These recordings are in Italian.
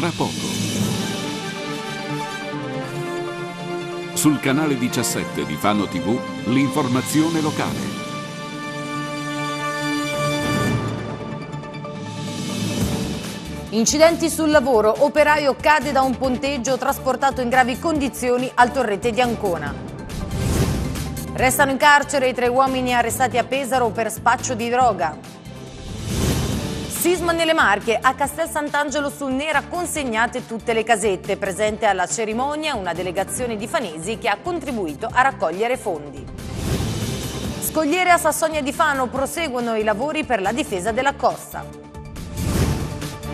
tra poco. Sul canale 17 di Fano TV, l'informazione locale. Incidenti sul lavoro, operaio cade da un ponteggio trasportato in gravi condizioni al torrete di Ancona. Restano in carcere i tre uomini arrestati a Pesaro per spaccio di droga. Sisma nelle Marche, a Castel Sant'Angelo sul Nera consegnate tutte le casette. Presente alla cerimonia una delegazione di fanesi che ha contribuito a raccogliere fondi. Scogliere a Sassonia di Fano proseguono i lavori per la difesa della costa.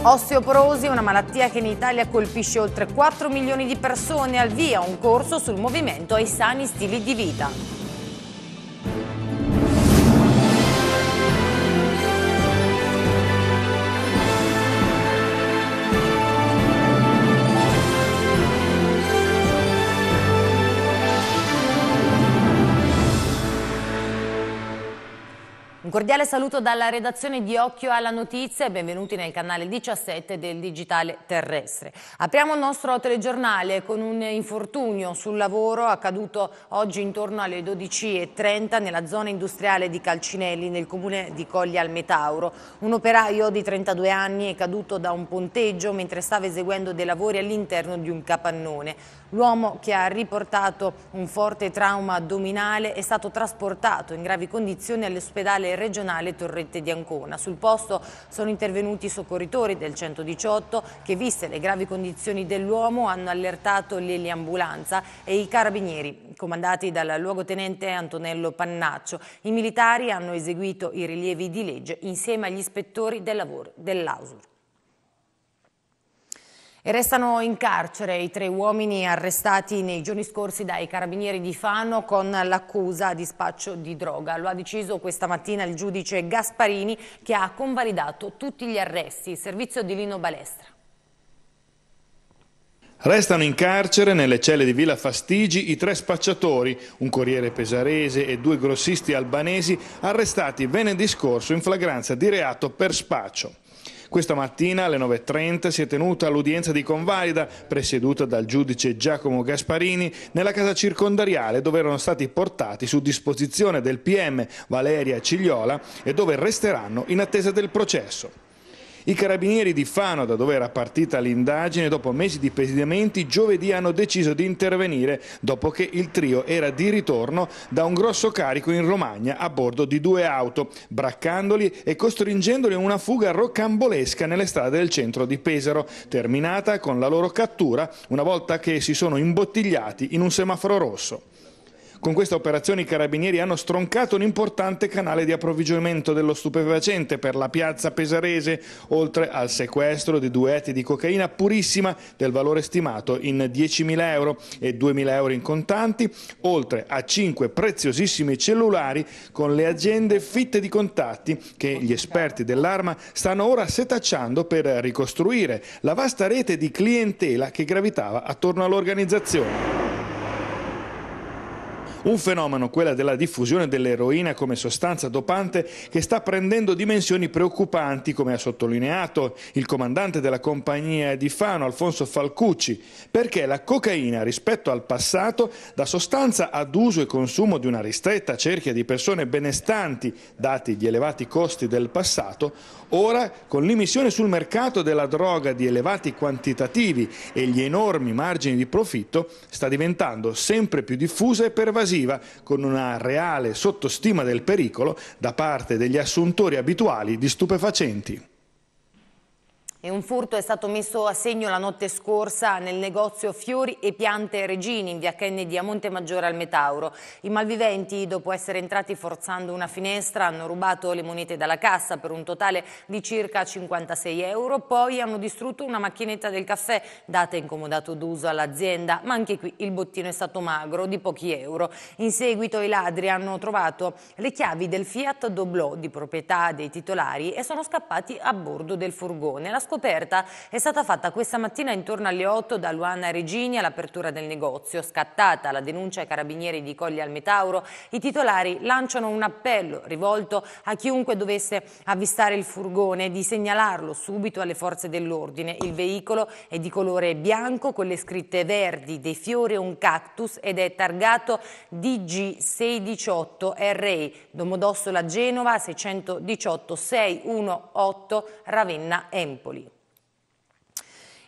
Osteoporosi, una malattia che in Italia colpisce oltre 4 milioni di persone, al via un corso sul movimento ai sani stili di vita. cordiale saluto dalla redazione di Occhio alla Notizia e benvenuti nel canale 17 del Digitale Terrestre. Apriamo il nostro telegiornale con un infortunio sul lavoro accaduto oggi intorno alle 12.30 nella zona industriale di Calcinelli nel comune di Coglia al Metauro. Un operaio di 32 anni è caduto da un ponteggio mentre stava eseguendo dei lavori all'interno di un capannone. L'uomo che ha riportato un forte trauma addominale è stato trasportato in gravi condizioni all'ospedale regionale Torrette di Ancona. Sul posto sono intervenuti i soccorritori del 118 che, viste le gravi condizioni dell'uomo, hanno allertato l'eliambulanza e i carabinieri, comandati dal luogotenente Antonello Pannaccio. I militari hanno eseguito i rilievi di legge insieme agli ispettori del lavoro dell'Ausur. E restano in carcere i tre uomini arrestati nei giorni scorsi dai carabinieri di Fano con l'accusa di spaccio di droga. Lo ha deciso questa mattina il giudice Gasparini che ha convalidato tutti gli arresti. Servizio di Lino Balestra. Restano in carcere nelle celle di Villa Fastigi i tre spacciatori, un corriere pesarese e due grossisti albanesi arrestati venerdì scorso in flagranza di reato per spaccio. Questa mattina alle 9.30 si è tenuta l'udienza di convalida presieduta dal giudice Giacomo Gasparini nella casa circondariale dove erano stati portati su disposizione del PM Valeria Cigliola e dove resteranno in attesa del processo. I carabinieri di Fano, da dove era partita l'indagine, dopo mesi di pedinamenti, giovedì hanno deciso di intervenire dopo che il trio era di ritorno da un grosso carico in Romagna a bordo di due auto, braccandoli e costringendoli a una fuga rocambolesca nelle strade del centro di Pesaro, terminata con la loro cattura una volta che si sono imbottigliati in un semaforo rosso. Con questa operazione i carabinieri hanno stroncato un importante canale di approvvigionamento dello stupefacente per la piazza pesarese, oltre al sequestro di due etti di cocaina purissima del valore stimato in 10.000 euro e 2.000 euro in contanti, oltre a cinque preziosissimi cellulari con le agende fitte di contatti che gli esperti dell'arma stanno ora setacciando per ricostruire la vasta rete di clientela che gravitava attorno all'organizzazione. Un fenomeno, quella della diffusione dell'eroina come sostanza dopante, che sta prendendo dimensioni preoccupanti, come ha sottolineato il comandante della compagnia di Fano, Alfonso Falcucci, perché la cocaina rispetto al passato, da sostanza ad uso e consumo di una ristretta cerchia di persone benestanti, dati gli elevati costi del passato, ora con l'immissione sul mercato della droga di elevati quantitativi e gli enormi margini di profitto, sta diventando sempre più diffusa e pervasiva evasiva con una reale sottostima del pericolo da parte degli assuntori abituali di stupefacenti. E un furto è stato messo a segno la notte scorsa nel negozio Fiori e Piante Regini in via Kennedy a Maggiore al Metauro. I malviventi, dopo essere entrati forzando una finestra, hanno rubato le monete dalla cassa per un totale di circa 56 euro. Poi hanno distrutto una macchinetta del caffè, data in comodato d'uso all'azienda, ma anche qui il bottino è stato magro, di pochi euro. In seguito i ladri hanno trovato le chiavi del Fiat Doblò di proprietà dei titolari e sono scappati a bordo del furgone. La scoperta è stata fatta questa mattina intorno alle 8 da Luana Regini all'apertura del negozio. Scattata la denuncia ai carabinieri di Colli al Metauro, i titolari lanciano un appello rivolto a chiunque dovesse avvistare il furgone di segnalarlo subito alle forze dell'ordine. Il veicolo è di colore bianco con le scritte verdi, dei fiori e un cactus ed è targato DG618RE, Domodossola Genova 618 618 Ravenna Empoli.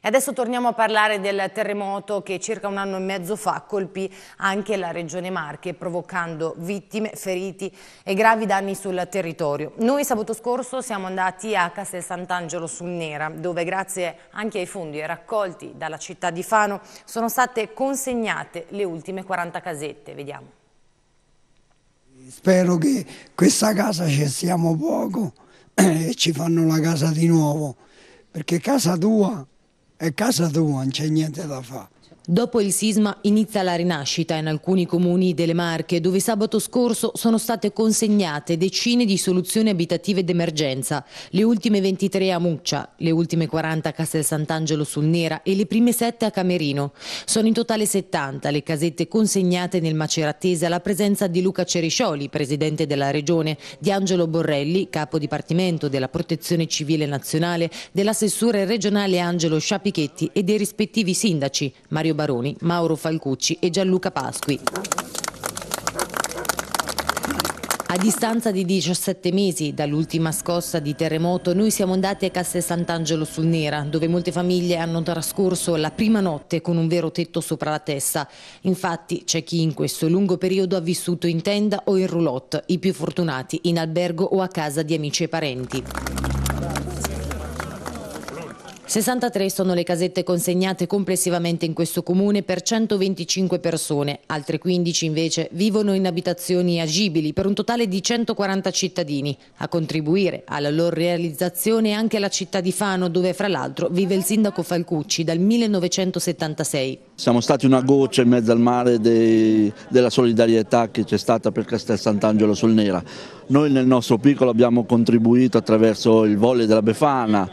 E adesso torniamo a parlare del terremoto che circa un anno e mezzo fa colpì anche la regione Marche, provocando vittime, feriti e gravi danni sul territorio. Noi sabato scorso siamo andati a Castel Sant'Angelo sul Nera, dove grazie anche ai fondi raccolti dalla città di Fano sono state consegnate le ultime 40 casette. Vediamo. Spero che questa casa ci stiamo poco e ci fanno la casa di nuovo, perché casa tua è casa tua, non c'è niente da fare. Dopo il sisma inizia la rinascita in alcuni comuni delle Marche dove sabato scorso sono state consegnate decine di soluzioni abitative d'emergenza, le ultime 23 a Muccia, le ultime 40 a Castel Sant'Angelo sul Nera e le prime 7 a Camerino. Sono in totale 70 le casette consegnate nel Maceratese alla presenza di Luca Ceriscioli, presidente della regione, di Angelo Borrelli, capo dipartimento della Protezione Civile Nazionale, dell'assessore regionale Angelo Sciapichetti e dei rispettivi sindaci Mario Vittorio Baroni, Mauro Falcucci e Gianluca Pasqui. A distanza di 17 mesi dall'ultima scossa di terremoto, noi siamo andati a Casse Sant'Angelo sul Nera, dove molte famiglie hanno trascorso la prima notte con un vero tetto sopra la testa. Infatti c'è chi in questo lungo periodo ha vissuto in tenda o in roulotte, i più fortunati in albergo o a casa di amici e parenti. 63 sono le casette consegnate complessivamente in questo comune per 125 persone, altre 15 invece vivono in abitazioni agibili per un totale di 140 cittadini. A contribuire alla loro realizzazione è anche la città di Fano dove fra l'altro vive il sindaco Falcucci dal 1976. Siamo stati una goccia in mezzo al mare dei, della solidarietà che c'è stata per Castel Sant'Angelo sul Nera. Noi nel nostro piccolo abbiamo contribuito attraverso il volle della Befana,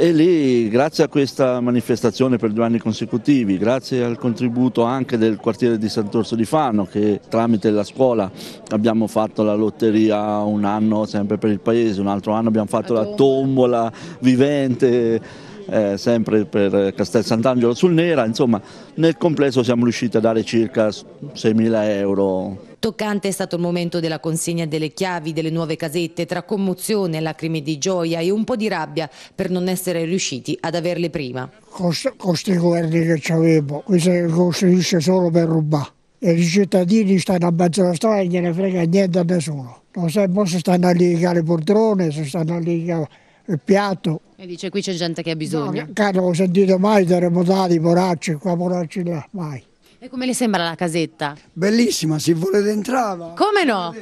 e lì, grazie a questa manifestazione per due anni consecutivi, grazie al contributo anche del quartiere di Sant'Orso di Fano, che tramite la scuola abbiamo fatto la lotteria un anno sempre per il paese, un altro anno abbiamo fatto la tombola vivente. Eh, sempre per Castel Sant'Angelo sul Nera, insomma nel complesso siamo riusciti a dare circa 6.000 euro Toccante è stato il momento della consegna delle chiavi delle nuove casette tra commozione, lacrime di gioia e un po' di rabbia per non essere riusciti ad averle prima. Con questi governi che avevo, qui si costruisce solo per rubare. E i cittadini stanno a mezzo alla strada e gliene frega niente a nessuno. Non sempre se stanno a litigare il poltrone, se stanno a litigare il piatto. E dice qui c'è gente che ha bisogno. No, caro, non ho sentito mai terremotati, poracci, qua poracci là, mai. E come le sembra la casetta? Bellissima, se volete entrava. Come no?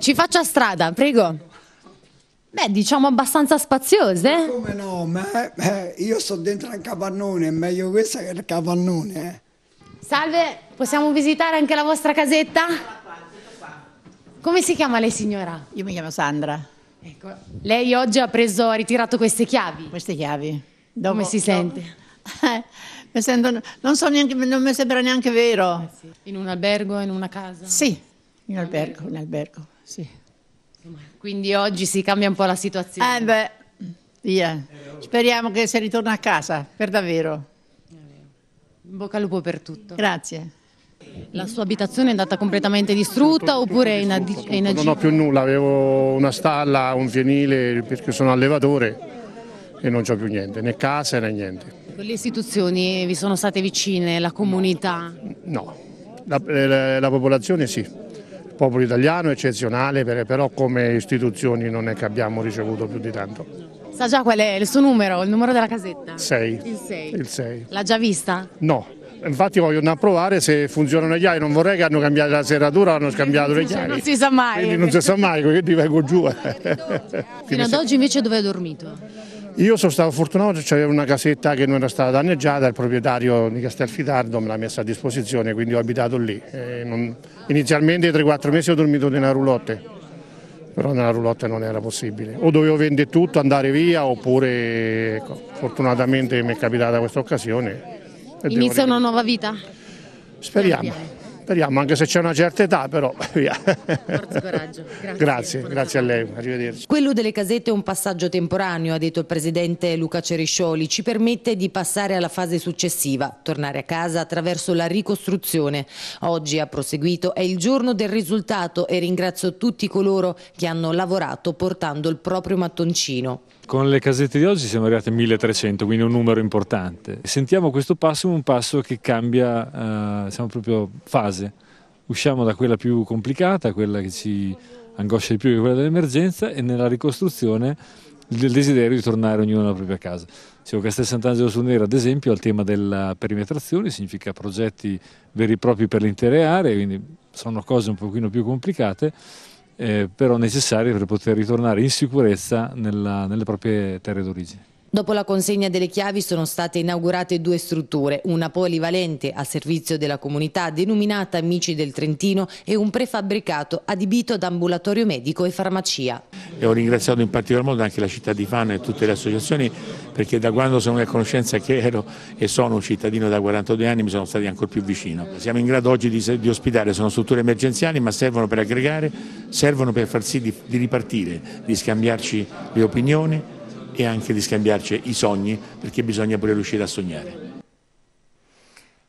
Ci faccia strada, prego. Beh, diciamo abbastanza spaziose. Eh? Come no, ma eh, eh, io sto dentro al capannone, è meglio questa che il capannone. Eh. Salve, possiamo visitare anche la vostra casetta? Come si chiama lei signora? Io mi chiamo Sandra. Ecco, lei oggi ha preso, ha ritirato queste chiavi? Queste chiavi. Dopo, Come si dopo. sente? essendo, non, so neanche, non mi sembra neanche vero. Eh sì. In un albergo, in una casa? Sì, in, un albergo, in albergo, sì. Quindi oggi si cambia un po' la situazione. Eh beh, via. Speriamo che si ritorna a casa, per davvero. In bocca al lupo per tutto. Grazie. La sua abitazione è andata completamente distrutta oppure è in, in Non ho più nulla, avevo una stalla, un fienile perché sono allevatore e non ho più niente, né casa né niente. Le istituzioni vi sono state vicine, la comunità? No, la, eh, la, la popolazione sì, il popolo italiano è eccezionale, però come istituzioni non è che abbiamo ricevuto più di tanto. Sa già qual è il suo numero, il numero della casetta? 6. Il 6. Il 6. L'ha già vista? No, infatti vogliono provare se funzionano gli AI, non vorrei che hanno cambiato la serratura o hanno scambiato le chiavi. Non si sa mai. Quindi non si sa mai, quindi vengo giù. Fino ad oggi invece dove hai dormito? Io sono stato fortunato, c'era cioè una casetta che non era stata danneggiata, il proprietario di Castelfidardo me l'ha messa a disposizione, quindi ho abitato lì. Non... Inizialmente 3-4 mesi ho dormito nella roulotte, però nella roulotte non era possibile. O dovevo vendere tutto, andare via, oppure ecco, fortunatamente mi è capitata questa occasione. Inizia una nuova vita? Speriamo. Speriamo, anche se c'è una certa età, però via. Forza coraggio. Grazie, grazie, grazie a lei, arrivederci. Quello delle casette è un passaggio temporaneo, ha detto il presidente Luca Ceriscioli, ci permette di passare alla fase successiva, tornare a casa attraverso la ricostruzione. Oggi, ha proseguito, è il giorno del risultato e ringrazio tutti coloro che hanno lavorato portando il proprio mattoncino. Con le casette di oggi siamo arrivati a 1300, quindi un numero importante. Sentiamo questo passo un passo che cambia, eh, siamo proprio fase. Usciamo da quella più complicata, quella che ci angoscia di più che è quella dell'emergenza e nella ricostruzione il desiderio di tornare ognuno alla propria casa. Dicevo, Castel Sant'Angelo sul Nero, ad esempio, al tema della perimetrazione, significa progetti veri e propri per l'intere area, quindi sono cose un pochino più complicate eh, però necessarie per poter ritornare in sicurezza nella, nelle proprie terre d'origine. Dopo la consegna delle chiavi sono state inaugurate due strutture, una polivalente a servizio della comunità denominata Amici del Trentino e un prefabbricato adibito ad ambulatorio medico e farmacia. E ho ringraziato in particolar modo anche la città di Fano e tutte le associazioni perché da quando sono a conoscenza che ero e sono un cittadino da 42 anni mi sono stati ancora più vicino. Siamo in grado oggi di, di ospitare, sono strutture emergenziali ma servono per aggregare, servono per far sì di, di ripartire, di scambiarci le opinioni e anche di scambiarci i sogni perché bisogna pure riuscire a sognare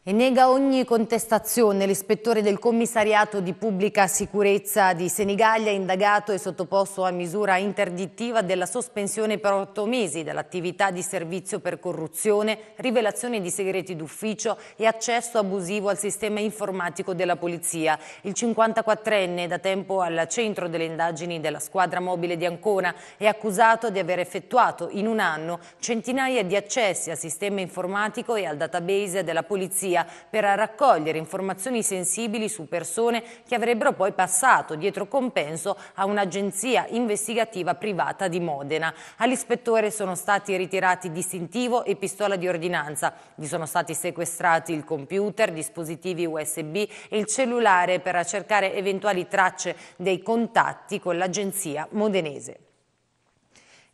e nega ogni contestazione l'ispettore del commissariato di pubblica sicurezza di Senigallia indagato e sottoposto a misura interdittiva della sospensione per otto mesi dell'attività di servizio per corruzione, rivelazione di segreti d'ufficio e accesso abusivo al sistema informatico della polizia. Il 54enne da tempo al centro delle indagini della squadra mobile di Ancona è accusato di aver effettuato in un anno centinaia di accessi al sistema informatico e al database della polizia polizia per raccogliere informazioni sensibili su persone che avrebbero poi passato dietro compenso a un'agenzia investigativa privata di Modena. All'ispettore sono stati ritirati distintivo e pistola di ordinanza. Gli sono stati sequestrati il computer, dispositivi USB e il cellulare per cercare eventuali tracce dei contatti con l'agenzia modenese.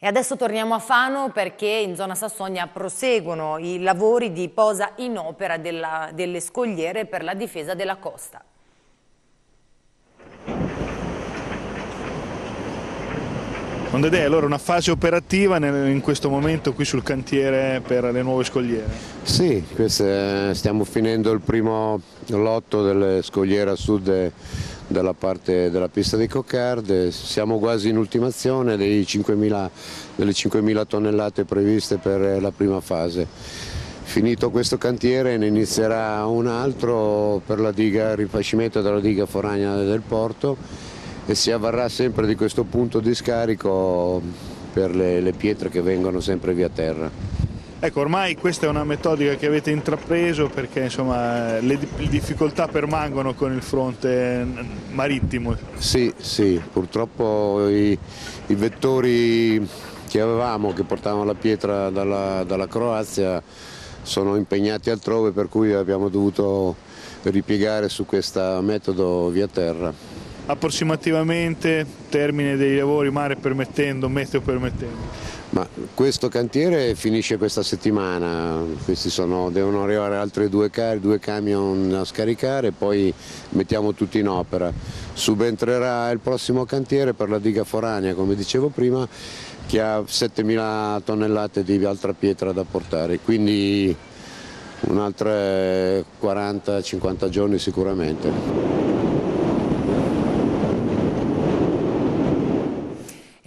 E adesso torniamo a Fano perché in zona Sassonia proseguono i lavori di posa in opera della, delle scogliere per la difesa della costa. Onda Dea, allora una fase operativa in questo momento qui sul cantiere per le nuove scogliere? Sì, queste, eh, stiamo finendo il primo lotto delle scogliere a sud eh, dalla parte della pista dei Coccarde, siamo quasi in ultimazione delle 5.000 tonnellate previste per la prima fase. Finito questo cantiere ne inizierà un altro per il rifacimento della diga foragna del porto e si avvarrà sempre di questo punto di scarico per le, le pietre che vengono sempre via terra. Ecco, ormai questa è una metodica che avete intrapreso perché insomma, le, difficoltà permangono con il fronte mm, marittimo. Sì, sì, purtroppo i, i vettori che avevamo, che portavano la pietra dalla, dalla Croazia, sono impegnati altrove per cui abbiamo dovuto ripiegare su questo metodo via terra. Approssimativamente termine dei lavori mare permettendo, meteo permettendo? Ma questo cantiere finisce questa settimana, questi sono, devono arrivare altri due, car- due camion da scaricare e poi mettiamo tutti in opera. Subentrerà il prossimo cantiere per la diga foranea, come dicevo prima, che ha 7.000 tonnellate di altra pietra da portare, quindi un altro 40-50 giorni sicuramente.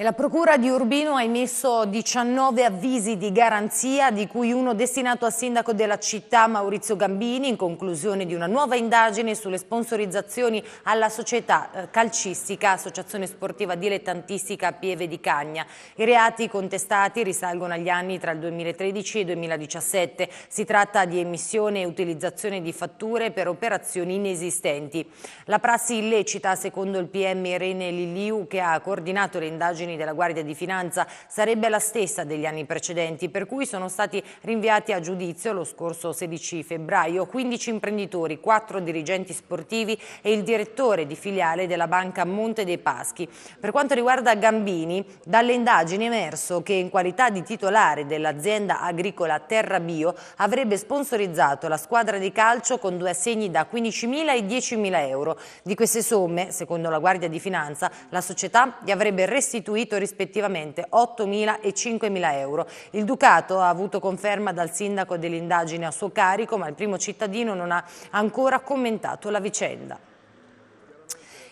La Procura di Urbino ha emesso 19 avvisi di garanzia, di cui uno destinato al sindaco della città Maurizio Gambini, in conclusione di una nuova indagine sulle sponsorizzazioni alla società eh, calcistica Associazione Sportiva Dilettantistica Pieve di Cagna. I reati contestati risalgono agli anni tra il 2013 e il 2017. Si tratta di emissione e utilizzazione di fatture per operazioni inesistenti. La prassi illecita, secondo il PM Irene Liliu, che ha coordinato le indagini operazioni della Guardia di Finanza sarebbe la stessa degli anni precedenti, per cui sono stati rinviati a giudizio lo scorso 16 febbraio 15 imprenditori, 4 dirigenti sportivi e il direttore di filiale della banca Monte dei Paschi. Per quanto riguarda Gambini, dalle indagini è emerso che in qualità di titolare dell'azienda agricola Terra Bio avrebbe sponsorizzato la squadra di calcio con due assegni da 15.000 e 10.000 euro. Di queste somme, secondo la Guardia di Finanza, la società gli avrebbe restituito restituito rispettivamente 8.000 e 5.000 euro. Il Ducato ha avuto conferma dal sindaco dell'indagine a suo carico, ma il primo cittadino non ha ancora commentato la vicenda.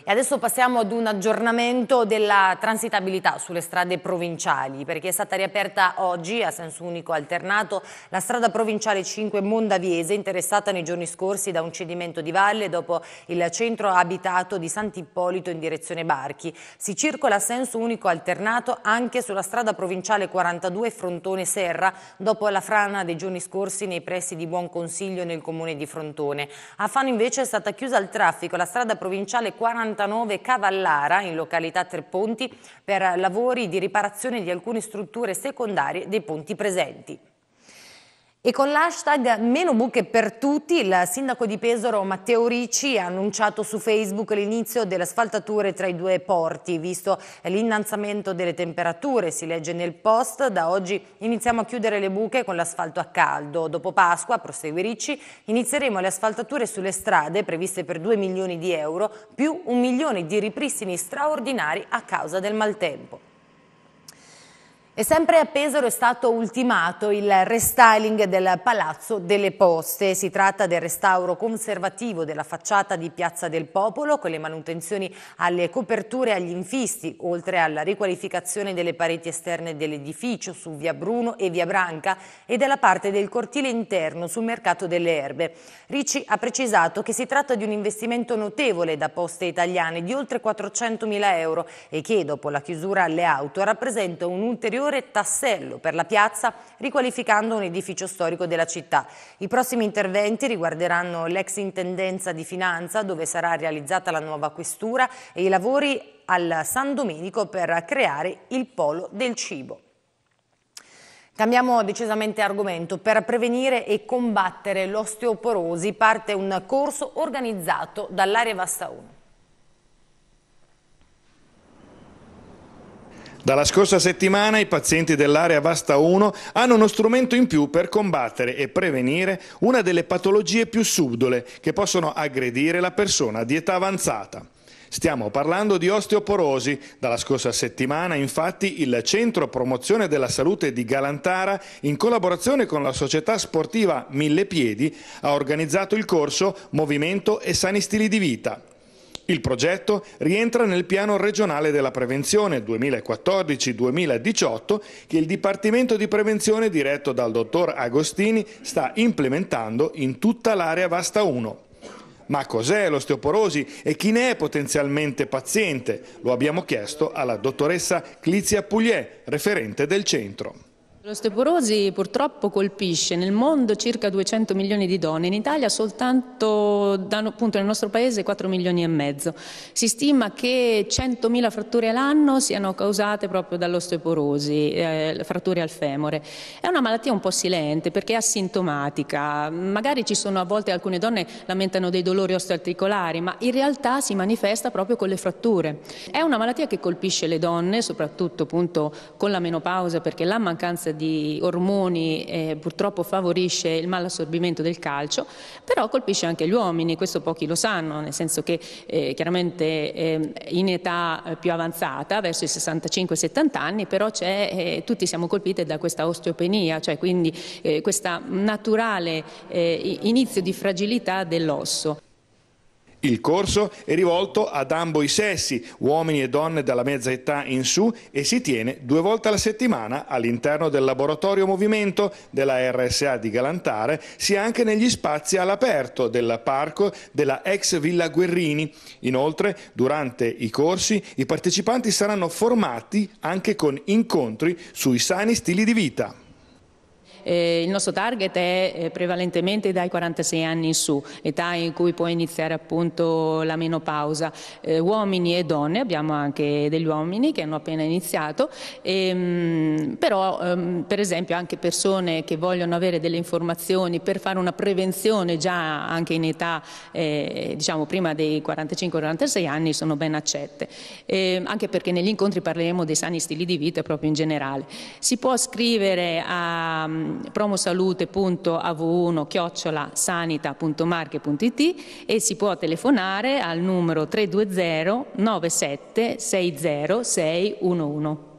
E adesso passiamo ad un aggiornamento della transitabilità sulle strade provinciali, perché è stata riaperta oggi a senso unico alternato la strada provinciale 5 Mondaviese, interessata nei giorni scorsi da un cedimento di valle dopo il centro abitato di Sant'Ippolito in direzione Barchi. Si circola a senso unico alternato anche sulla strada provinciale 42 Frontone Serra, dopo la frana dei giorni scorsi nei pressi di Buon Consiglio nel comune di Frontone. A Fano invece è stata chiusa al traffico la strada provinciale 42 49 Cavallara in località Tre Ponti, per lavori di riparazione di alcune strutture secondarie dei ponti presenti. E con l'hashtag Meno buche per tutti, il sindaco di Pesaro Matteo Ricci ha annunciato su Facebook l'inizio delle asfaltature tra i due porti, visto l'innalzamento delle temperature, si legge nel post, da oggi iniziamo a chiudere le buche con l'asfalto a caldo. Dopo Pasqua, prosegue Ricci, inizieremo le asfaltature sulle strade previste per 2 milioni di euro, più un milione di ripristini straordinari a causa del maltempo. E sempre a Pesaro è stato ultimato il restyling del Palazzo delle Poste. Si tratta del restauro conservativo della facciata di Piazza del Popolo con le manutenzioni alle coperture e agli infisti, oltre alla riqualificazione delle pareti esterne dell'edificio su Via Bruno e Via Branca e della parte del cortile interno sul mercato delle erbe. Ricci ha precisato che si tratta di un investimento notevole da poste italiane di oltre 400 mila euro e che dopo la chiusura alle auto rappresenta un ulteriore ulteriore tassello per la piazza riqualificando un edificio storico della città. I prossimi interventi riguarderanno l'ex intendenza di finanza dove sarà realizzata la nuova questura e i lavori al San Domenico per creare il polo del cibo. Cambiamo decisamente argomento. Per prevenire e combattere l'osteoporosi parte un corso organizzato dall'area Vasta 1. Dalla scorsa settimana i pazienti dell'area Vasta 1 hanno uno strumento in più per combattere e prevenire una delle patologie più subdole che possono aggredire la persona di età avanzata. Stiamo parlando di osteoporosi. Dalla scorsa settimana, infatti, il Centro Promozione della Salute di Galantara, in collaborazione con la società sportiva Mille Piedi, ha organizzato il corso Movimento e Sani Stili di Vita, il progetto rientra nel piano regionale della prevenzione 2014-2018 che il Dipartimento di Prevenzione diretto dal dottor Agostini sta implementando in tutta l'area Vasta 1. Ma cos'è l'osteoporosi e chi ne è potenzialmente paziente? Lo abbiamo chiesto alla dottoressa Clizia Pugliè, referente del centro. L'osteoporosi purtroppo colpisce nel mondo circa 200 milioni di donne, in Italia soltanto appunto, nel nostro paese 4 milioni e mezzo. Si stima che 100.000 fratture all'anno siano causate proprio dall'osteoporosi, eh, fratture al femore. È una malattia un po' silente perché è asintomatica, magari ci sono a volte alcune donne lamentano dei dolori osteoarticolari, ma in realtà si manifesta proprio con le fratture. È una malattia che colpisce le donne, soprattutto appunto, con la menopausa perché la mancanza di ormoni eh, purtroppo favorisce il malassorbimento del calcio, però colpisce anche gli uomini, questo pochi lo sanno, nel senso che eh, chiaramente eh, in età eh, più avanzata, verso i 65-70 anni, però eh, tutti siamo colpiti da questa osteopenia, cioè quindi eh, questo naturale inizio di fragilità dell'osso. Il corso è rivolto ad ambo i sessi, uomini e donne dalla mezza età in su, e si tiene due volte alla settimana all'interno del laboratorio movimento della RSA di Galantare, sia anche negli spazi all'aperto del parco della ex Villa Guerrini. Inoltre, durante i corsi, i partecipanti saranno formati anche con incontri sui sani stili di vita eh, il nostro target è eh, prevalentemente dai 46 anni in su, età in cui può iniziare appunto la menopausa. Eh, uomini e donne, abbiamo anche degli uomini che hanno appena iniziato, e, ehm, mh, però mh, ehm, per esempio anche persone che vogliono avere delle informazioni per fare una prevenzione già anche in età eh, diciamo prima dei 45-46 anni sono ben accette, ehm, anche perché negli incontri parleremo dei sani stili di vita proprio in generale. Si può scrivere a promosalute.av1-sanita.marche.it e si può telefonare al numero 320 97 60 611.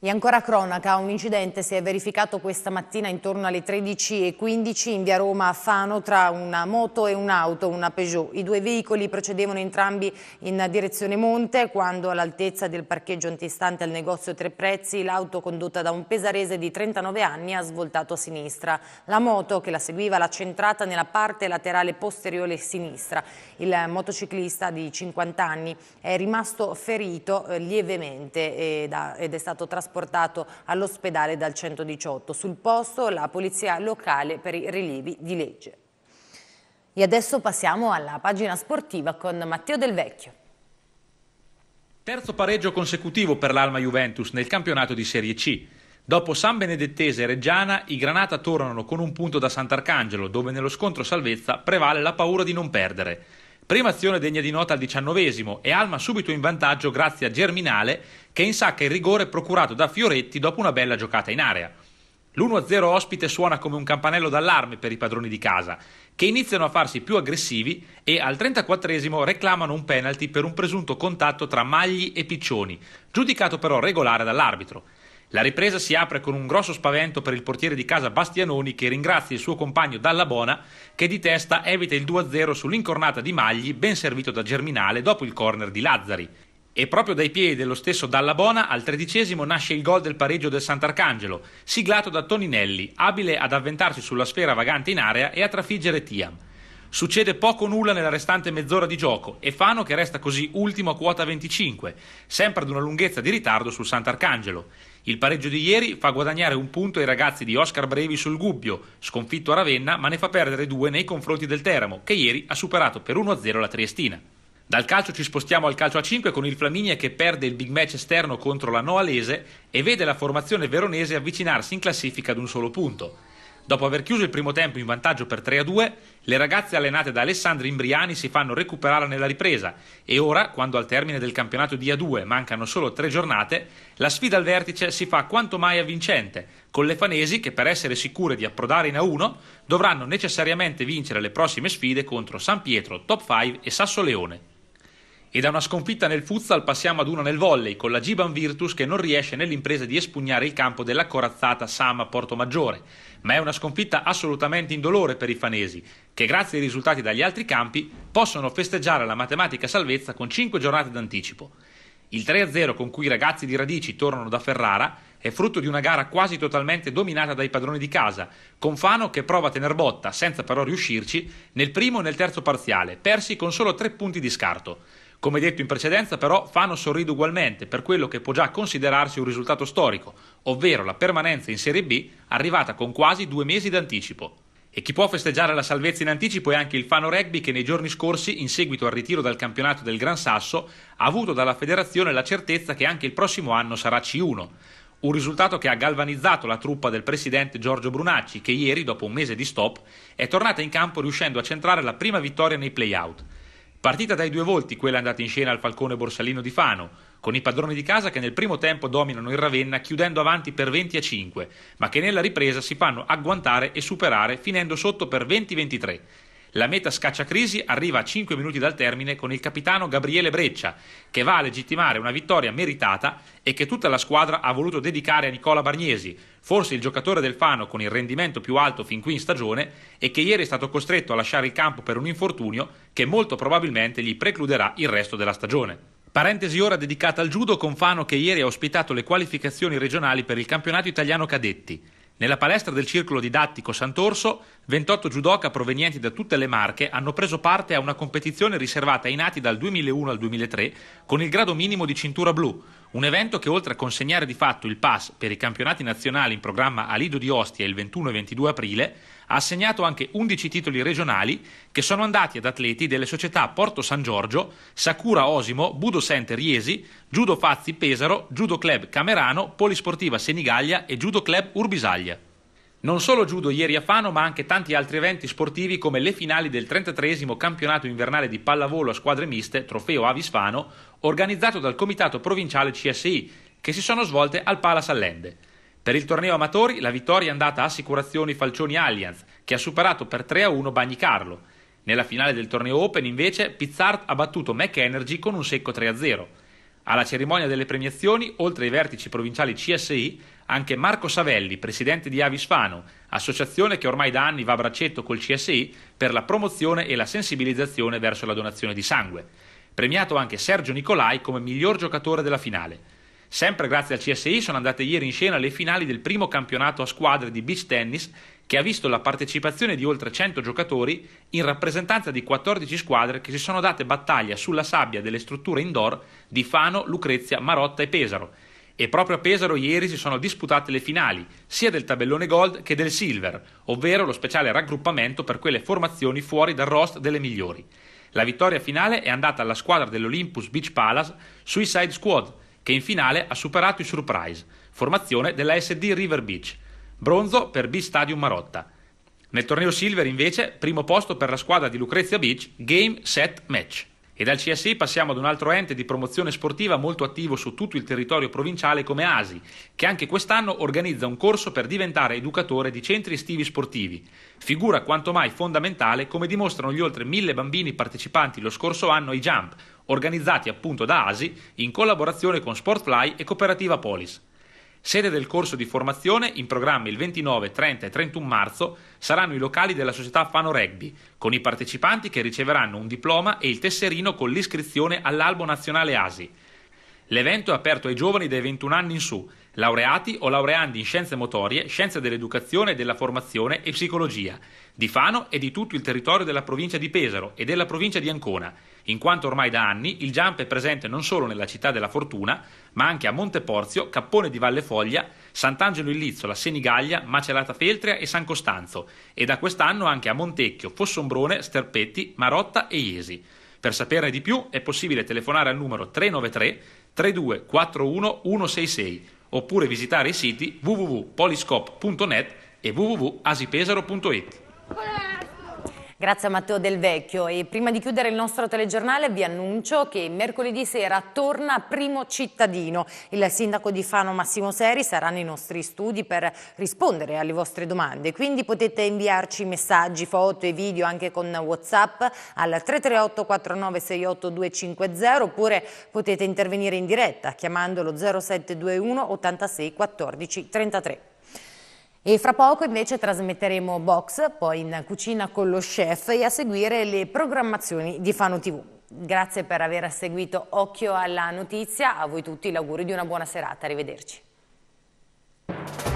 E ancora cronaca, un incidente si è verificato questa mattina intorno alle 13.15 in via Roma a Fano tra una moto e un'auto, una Peugeot. I due veicoli procedevano entrambi in direzione Monte quando all'altezza del parcheggio antistante al negozio Tre Prezzi l'auto condotta da un pesarese di 39 anni ha svoltato a sinistra. La moto che la seguiva l'ha centrata nella parte laterale posteriore sinistra. Il motociclista di 50 anni è rimasto ferito eh, lievemente ed è stato trasportato trasportato all'ospedale dal 118. Sul posto la polizia locale per i rilievi di legge. E adesso passiamo alla pagina sportiva con Matteo Del Vecchio. Terzo pareggio consecutivo per l'Alma Juventus nel campionato di Serie C. Dopo San Benedettese e Reggiana, i Granata tornano con un punto da Sant'Arcangelo, dove nello scontro salvezza prevale la paura di non perdere. Prima azione degna di nota al diciannovesimo e Alma subito in vantaggio grazie a Germinale che insacca il rigore procurato da Fioretti dopo una bella giocata in area. L'1-0 ospite suona come un campanello d'allarme per i padroni di casa, che iniziano a farsi più aggressivi e al 34 reclamano un penalty per un presunto contatto tra Magli e Piccioni, giudicato però regolare dall'arbitro. La ripresa si apre con un grosso spavento per il portiere di casa Bastianoni che ringrazia il suo compagno Dalla Bona che di testa evita il 2-0 sull'incornata di Magli ben servito da Germinale dopo il corner di Lazzari. E proprio dai piedi dello stesso Dalla Bona al tredicesimo nasce il gol del pareggio del Sant'Arcangelo, siglato da Toninelli, abile ad avventarsi sulla sfera vagante in area e a trafiggere Tiam. Succede poco o nulla nella restante mezz'ora di gioco e Fano che resta così ultimo a quota 25, sempre ad una lunghezza di ritardo sul Sant'Arcangelo. Il pareggio di ieri fa guadagnare un punto ai ragazzi di Oscar Brevi sul Gubbio, sconfitto a Ravenna, ma ne fa perdere due nei confronti del Teramo, che ieri ha superato per 1-0 la Triestina. Dal calcio ci spostiamo al calcio a 5 con il Flaminia che perde il big match esterno contro la Noalese e vede la formazione veronese avvicinarsi in classifica ad un solo punto. Dopo aver chiuso il primo tempo in vantaggio per 3-2, le ragazze allenate da Alessandro Imbriani si fanno recuperare nella ripresa e ora, quando al termine del campionato di A2 mancano solo tre giornate, la sfida al vertice si fa quanto mai avvincente, con le fanesi che per essere sicure di approdare in A1 dovranno necessariamente vincere le prossime sfide contro San Pietro, Top 5 e Sassoleone. E da una sconfitta nel futsal passiamo ad una nel volley, con la Giban Virtus che non riesce nell'impresa di espugnare il campo della corazzata Sama Portomaggiore. Ma è una sconfitta assolutamente indolore per i fanesi, che grazie ai risultati dagli altri campi possono festeggiare la matematica salvezza con 5 giornate d'anticipo. Il 3-0 con cui i ragazzi di Radici tornano da Ferrara è frutto di una gara quasi totalmente dominata dai padroni di casa, con Fano che prova a tener botta, senza però riuscirci, nel primo e nel terzo parziale, persi con solo 3 punti di scarto. Come detto in precedenza, però, Fano sorride ugualmente per quello che può già considerarsi un risultato storico, ovvero la permanenza in Serie B arrivata con quasi due mesi d'anticipo. E chi può festeggiare la salvezza in anticipo è anche il Fano Rugby che nei giorni scorsi, in seguito al ritiro dal campionato del Gran Sasso, ha avuto dalla federazione la certezza che anche il prossimo anno sarà C1. Un risultato che ha galvanizzato la truppa del presidente Giorgio Brunacci, che ieri, dopo un mese di stop, è tornata in campo riuscendo a centrare la prima vittoria nei playout. Partita dai due volti quella andata in scena al Falcone Borsalino di Fano, con i padroni di casa che nel primo tempo dominano il Ravenna chiudendo avanti per 20 a 5, ma che nella ripresa si fanno agguantare e superare finendo sotto per 20-23, la meta scacciacrisi arriva a 5 minuti dal termine con il capitano Gabriele Breccia, che va a legittimare una vittoria meritata e che tutta la squadra ha voluto dedicare a Nicola Bargnesi, forse il giocatore del Fano con il rendimento più alto fin qui in stagione e che ieri è stato costretto a lasciare il campo per un infortunio che molto probabilmente gli precluderà il resto della stagione. Parentesi ora dedicata al judo con Fano che ieri ha ospitato le qualificazioni regionali per il campionato italiano cadetti. Nella palestra del circolo didattico Sant'Orso, 28 judoka provenienti da tutte le marche hanno preso parte a una competizione riservata ai nati dal 2001 al 2003 con il grado minimo di cintura blu, un evento che oltre a consegnare di fatto il pass per i campionati nazionali in programma a Lido di Ostia il 21 e 22 aprile, ha assegnato anche 11 titoli regionali che sono andati ad atleti delle società Porto San Giorgio, Sakura Osimo, Budo Center Riesi, Judo Fazzi Pesaro, Judo Club Camerano, Polisportiva Senigallia e Judo Club Urbisaglia. Non solo judo ieri a Fano, ma anche tanti altri eventi sportivi come le finali del 33 campionato invernale di pallavolo a squadre miste, trofeo Avis Fano, organizzato dal Comitato Provinciale CSI, che si sono svolte al Pala Allende. Per il torneo amatori la vittoria è andata a Assicurazioni Falcioni Allianz, che ha superato per 3-1 Bagni Carlo. Nella finale del torneo Open, invece, Pizzard ha battuto Mac Energy con un secco 3-0. Alla cerimonia delle premiazioni, oltre ai vertici provinciali CSI, anche Marco Savelli, presidente di Avisfano, associazione che ormai da anni va a braccetto col CSI per la promozione e la sensibilizzazione verso la donazione di sangue. Premiato anche Sergio Nicolai come miglior giocatore della finale. Sempre grazie al CSI sono andate ieri in scena le finali del primo campionato a squadre di beach tennis che ha visto la partecipazione di oltre 100 giocatori in rappresentanza di 14 squadre che si sono date battaglia sulla sabbia delle strutture indoor di Fano, Lucrezia, Marotta e Pesaro e proprio a Pesaro ieri si sono disputate le finali, sia del tabellone Gold che del Silver, ovvero lo speciale raggruppamento per quelle formazioni fuori dal rost delle migliori. La vittoria finale è andata alla squadra dell'Olympus Beach Palace Suicide Squad, che in finale ha superato i Surprise, formazione della SD River Beach. Bronzo per B Stadium Marotta. Nel torneo Silver invece, primo posto per la squadra di Lucrezia Beach, Game Set Match. E dal CSI passiamo ad un altro ente di promozione sportiva molto attivo su tutto il territorio provinciale come ASI, che anche quest'anno organizza un corso per diventare educatore di centri estivi sportivi. Figura quanto mai fondamentale come dimostrano gli oltre mille bambini partecipanti lo scorso anno ai Jump, organizzati appunto da ASI in collaborazione con Sportfly e Cooperativa Polis. Sede del corso di formazione in programma il 29, 30 e 31 marzo saranno i locali della società Fano Rugby, con i partecipanti che riceveranno un diploma e il tesserino con l'iscrizione all'Albo Nazionale ASI. L'evento è aperto ai giovani dai 21 anni in su, laureati o laureandi in scienze motorie, scienze dell'educazione e della formazione e psicologia, di Fano e di tutto il territorio della provincia di Pesaro e della provincia di Ancona in quanto ormai da anni il Jump è presente non solo nella città della Fortuna, ma anche a Monteporzio, Cappone di Valle Foglia, Sant'Angelo in Lizzo, la Senigallia, Macerata Feltria e San Costanzo, e da quest'anno anche a Montecchio, Fossombrone, Sterpetti, Marotta e Iesi. Per saperne di più è possibile telefonare al numero 393 3241 166 oppure visitare i siti www.poliscop.net e www.asipesaro.it. Grazie a Matteo Del Vecchio e prima di chiudere il nostro telegiornale vi annuncio che mercoledì sera torna Primo Cittadino. Il sindaco di Fano Massimo Seri sarà nei nostri studi per rispondere alle vostre domande, quindi potete inviarci messaggi, foto e video anche con Whatsapp al 338 4968 250 oppure potete intervenire in diretta chiamandolo 0721 86 14 33. E fra poco invece trasmetteremo Box, poi in cucina con lo chef e a seguire le programmazioni di Fano TV. Grazie per aver seguito Occhio alla Notizia, a voi tutti l'augurio di una buona serata, arrivederci.